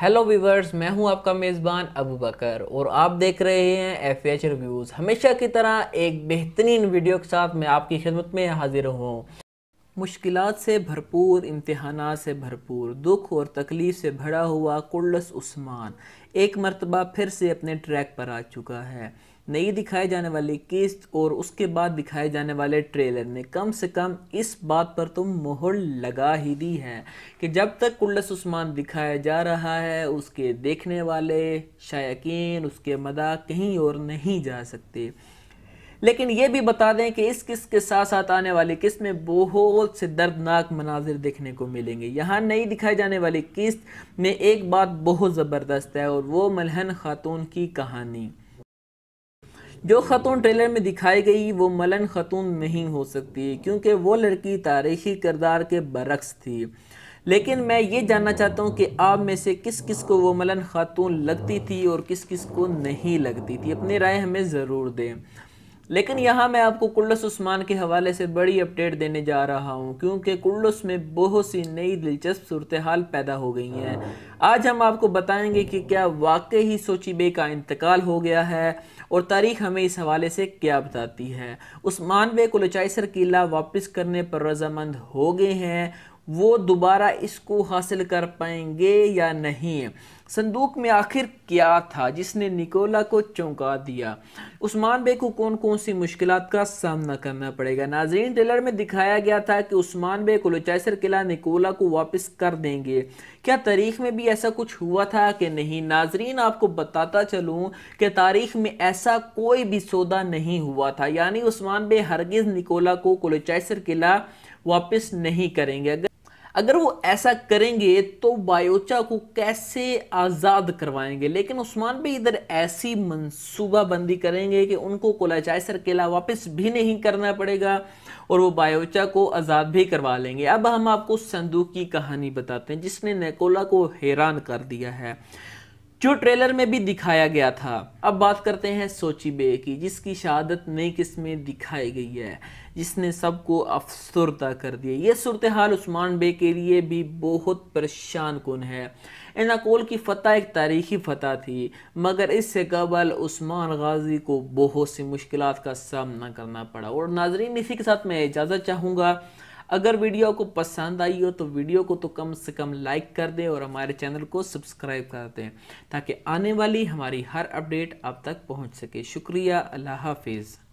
hello viewers मैं हूं आपका मेज़बान अबू बकर और आप देख रहे हैं एफ एच रिव्यूज़ हमेशा की तरह एक बेहतरीन वीडियो के साथ मैं आपकी खिदमत में हाजिर हूं मुश्किल से भरपूर इम्तहान से भरपूर दुख और तकलीफ़ से भरा हुआ कुल्लस उस्मान एक मरतबा फिर से अपने ट्रैक पर आ चुका है नई दिखाए जाने वाली किस्त और उसके बाद दिखाए जाने वाले ट्रेलर ने कम से कम इस बात पर तो मोहर लगा ही दी है कि जब तक कुल्लस उस्मान दिखाया जा रहा है उसके देखने वाले शायकीन उसके मदा कहीं और नहीं जा सकते लेकिन ये भी बता दें कि इस किस्त के साथ साथ आने वाली किस्त में बहुत से दर्दनाक मनाजिर देखने को मिलेंगे यहाँ नई दिखाई जाने वाली किस्त में एक बात बहुत ज़बरदस्त है और वो मलहन खातून की कहानी जो ख़तून ट्रेलर में दिखाई गई वो मलन ख़तून नहीं हो सकती क्योंकि वो लड़की तारीखी किरदार के बरक्स थी लेकिन मैं ये जानना चाहता हूँ कि आप में से किस किस को वो मलन खातून लगती थी और किस किस को नहीं लगती थी अपनी राय हमें ज़रूर दें लेकिन यहाँ मैं आपको कुल्लस उस्मान के हवाले से बड़ी अपडेट देने जा रहा हूँ क्योंकि कुल्लस में बहुत सी नई दिलचस्प सूरत हाल पैदा हो गई हैं आज हम आपको बताएंगे कि क्या वाकई ही सोची बे का इंतकाल हो गया है और तारीख हमें इस हवाले से क्या बताती है उस्मान बे कुलचाइसर किला वापस करने पर रजामंद हो गए हैं वो दोबारा इसको हासिल कर पाएंगे या नहीं संदूक में आखिर क्या था जिसने निकोला को चौंका दिया उस्मान बे को कौन कौन सी मुश्किल का सामना करना पड़ेगा नाजरीन टेलर में दिखाया गया था कि उस्मान बे कुलचैसर किला निकोला को वापस कर देंगे क्या तारीख में भी ऐसा कुछ हुआ था कि नहीं नाजरीन आपको बताता चलूँ कि तारीख में ऐसा कोई भी सौदा नहीं हुआ था यानी उस्मान बे हरगिज़ निकोला को कुलचैसर किला वापस नहीं करेंगे अगर अगर वो ऐसा करेंगे तो बायोचा को कैसे आज़ाद करवाएंगे लेकिन उस्मान भी इधर ऐसी मनसूबाबंदी करेंगे कि उनको सर किला वापस भी नहीं करना पड़ेगा और वो बायोचा को आज़ाद भी करवा लेंगे अब हम आपको संदूक की कहानी बताते हैं जिसने नेकोला को हैरान कर दिया है जो ट्रेलर में भी दिखाया गया था अब बात करते हैं सोची बे की जिसकी शहादत नई किस्में दिखाई गई है जिसने सबको अफसरदा कर दिया ये सूरत हाल उस्मान बे के लिए भी बहुत परेशान कन है एनाकोल की फ़तह एक तारीखी फ़तह थी मगर इससे कबल उस्मान गाजी को बहुत सी मुश्किल का सामना करना पड़ा और नाजरीन इसी के साथ मैं इजाज़त चाहूँगा अगर वीडियो को पसंद आई हो तो वीडियो को तो कम से कम लाइक कर दें और हमारे चैनल को सब्सक्राइब कर दें ताकि आने वाली हमारी हर अपडेट आप तक पहुँच सके शुक्रिया अल्लाह हाफिज़